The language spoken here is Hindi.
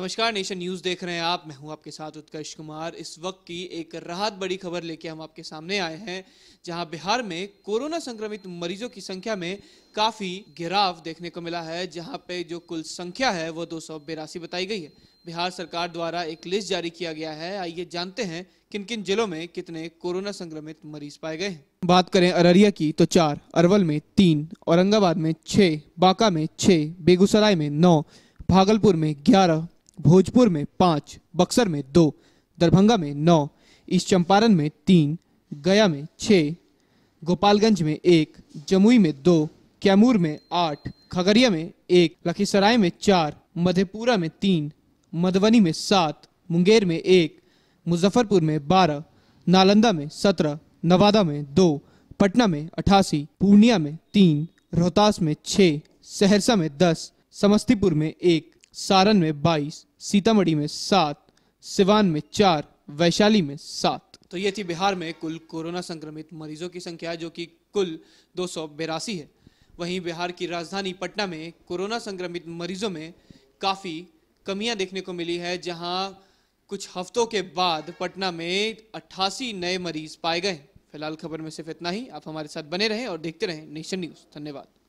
नमस्कार नेशन न्यूज़ देख रहे हैं आप मैं हूं आपके साथ उत्कर्ष कुमार इस वक्त की एक राहत बड़ी खबर लेके हम आपके सामने आए हैं जहां बिहार में कोरोना संक्रमित मरीजों की संख्या में काफ़ी गिराव देखने को मिला है जहां पे जो कुल संख्या है वो दो बताई गई है बिहार सरकार द्वारा एक लिस्ट जारी किया गया है आइए जानते हैं किन किन जिलों में कितने कोरोना संक्रमित मरीज पाए गए हैं बात करें अररिया की तो चार अरवल में तीन औरंगाबाद में छह बांका में छह बेगूसराय में नौ भागलपुर में ग्यारह भोजपुर में पाँच बक्सर में दो दरभंगा में नौ ईस्ट चंपारण में तीन गया में छः गोपालगंज में एक जमुई में दो कैमूर में आठ खगड़िया में एक लखीसराय में चार मधेपुरा में तीन मधुबनी में सात मुंगेर में एक मुजफ्फरपुर में बारह नालंदा में सत्रह नवादा में दो पटना में अठासी पूर्णिया में तीन रोहतास में छः सहरसा में दस समस्तीपुर में एक सारण में बाईस सीतामढ़ी में सात सिवान में चार वैशाली में सात तो ये थी बिहार में कुल कोरोना संक्रमित मरीजों की संख्या जो कि कुल दो है वहीं बिहार की राजधानी पटना में कोरोना संक्रमित मरीजों में काफ़ी कमियां देखने को मिली है जहां कुछ हफ्तों के बाद पटना में 88 नए मरीज पाए गए फिलहाल खबर में सिर्फ इतना ही आप हमारे साथ बने रहें और देखते रहें नेशन न्यूज़ धन्यवाद